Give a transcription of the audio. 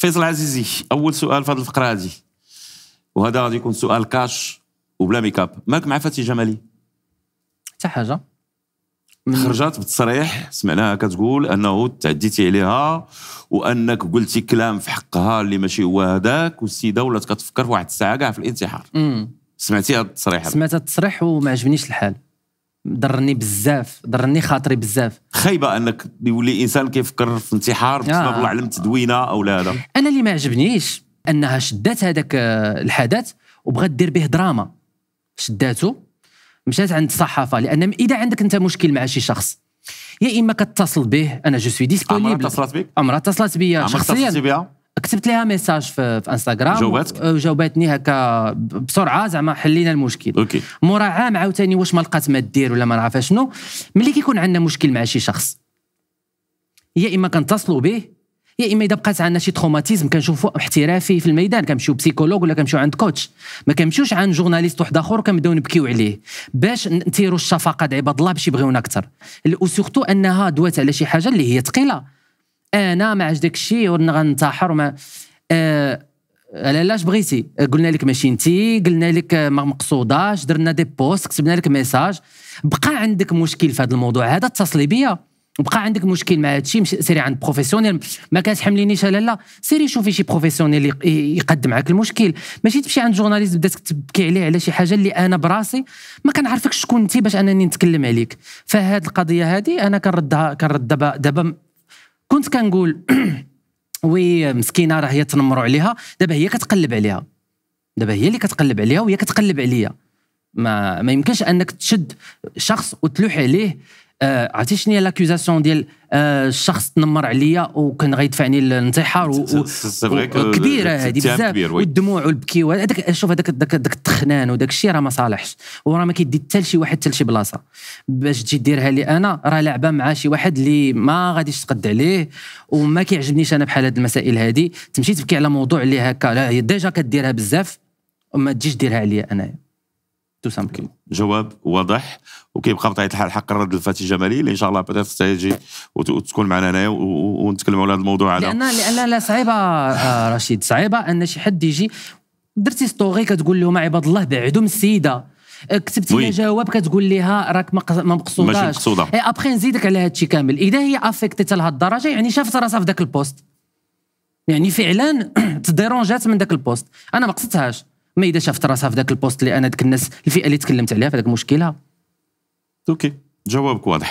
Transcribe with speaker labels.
Speaker 1: فيصل عزيزي اول سؤال في هذه الفقره هذه وهذا غادي يكون سؤال كاش وبلا ميكاب مالك مع فتي جمالي حتى حاجه خرجت بتصريح سمعناها كتقول انه تعديتي عليها وانك قلتي كلام في حقها اللي ماشي هو هذاك والسيده ولات كتفكر في واحد الساعه كاع في الانتحار سمعتي هذا التصريح
Speaker 2: سمعت التصريح وما عجبنيش الحال ضرني بزاف ضرني خاطري بزاف
Speaker 1: خايبه انك يولي انسان كيفكر في انتحار بسبب آه. الله تدوينه او لا لا
Speaker 2: انا اللي ما عجبنيش انها شدات هذاك آه، الحدث وبغات دير به دراما شداته مشات عند الصحافه لان اذا عندك انت مشكل مع شي شخص يا اما كتصل به انا جو سوي ديسبونيبل امراه اتصلت بك؟ امراه اتصلت بيا شخصيا كتبت لها ميساج في, في انستغرام جاوباتك أه، جاوباتني هكا بسرعه زعما حلينا المشكل اوكي مورا عام عاوتاني واش ما لقات ما دير ولا ما عرفها شنو ملي كيكون عندنا مشكل مع شي شخص يا اما كنتصلوا به يا اما اذا بقات عندنا شي تروماتيزم كنشوفوا احترافي في الميدان كنمشيو بسيكولوج ولا كنمشيو عند كوتش ما كنمشيوش عند جورناليست واحد اخر وكنبداو نبكيو عليه باش نثيروا الشفقه عباد الله باش يبغيونا اكثر وسورتو انها دوات على شي حاجه اللي هي ثقيله انا ما عجبك الشيء وغننتحر وما آه على لاش بغيتي آه، قلنا لك ماشي انت قلنا لك آه، ما مقصوداش درنا دي بوست كتبنا لك ميساج بقى عندك مشكل في هذا الموضوع هذا اتصلي بيا وبقى عندك مشكل مع هذا الشيء سيري عند بروفيسيونيل ما كتحملينيش لا لا سيري شوفي شي بروفيسيونيل يقدم معك المشكل ماشي تمشي عند جورناليست بدات تبكي عليه على شي حاجه اللي انا براسي ما كنعرفكش شكون انت باش انني نتكلم عليك فهاد القضيه هذه انا كنردها كنرد دابا دابا كنت كنقول وي مسكينه راه هي تنمروا عليها دابا هي كتقلب عليها دابا هي اللي كتقلب عليها وهي كتقلب عليا ما ما يمكنش انك تشد شخص وتلوح عليه آه، عرفتي شنو هي لاكوزاسيون ديال الشخص آه، تنمر عليا وكان غيدفعني للانتحار كبيره هذه بزاف والدموع والبكي هذاك شوف هذاك داك التخنان وداك الشيء راه ما صالحش وراه ما كيدي حتى لشي واحد حتى لشي بلاصه باش تجي ديرها لي انا راه لعبه مع شي واحد اللي ما غاديش تقد عليه وما كيعجبنيش انا بحال هذه المسائل هذه تمشي تبكي على موضوع اللي هكا ديجا كديرها بزاف وما تجيش ديرها عليا انايا تو
Speaker 1: جواب واضح وكيبقى بطبيعه الحال حق الرد لفاتي جمالي اللي ان شاء الله بدات تجي وتكون معنا هنايا ونتكلموا على هذا الموضوع هذا لان لان
Speaker 2: لا صعيبه آه، رشيد صعيبه ان شي حد يجي درتي ستوري كتقول لهم عباد الله بعدوا من السيده آه، كتبتي لها جواب كتقول لها راك ما مقصوداش اي ابخي نزيدك على هادشي كامل اذا هي افيكتيت لهاد الدرجه يعني شافت راسها في ذاك البوست يعني فعلا تديرونجات من ذاك البوست انا ما قصدتهاش ما اذا شافت راسها في ذاك البوست اللي انا ذاك الناس الفئه اللي تكلمت عليها في ذاك المشكله
Speaker 1: اوكي جوابك واضح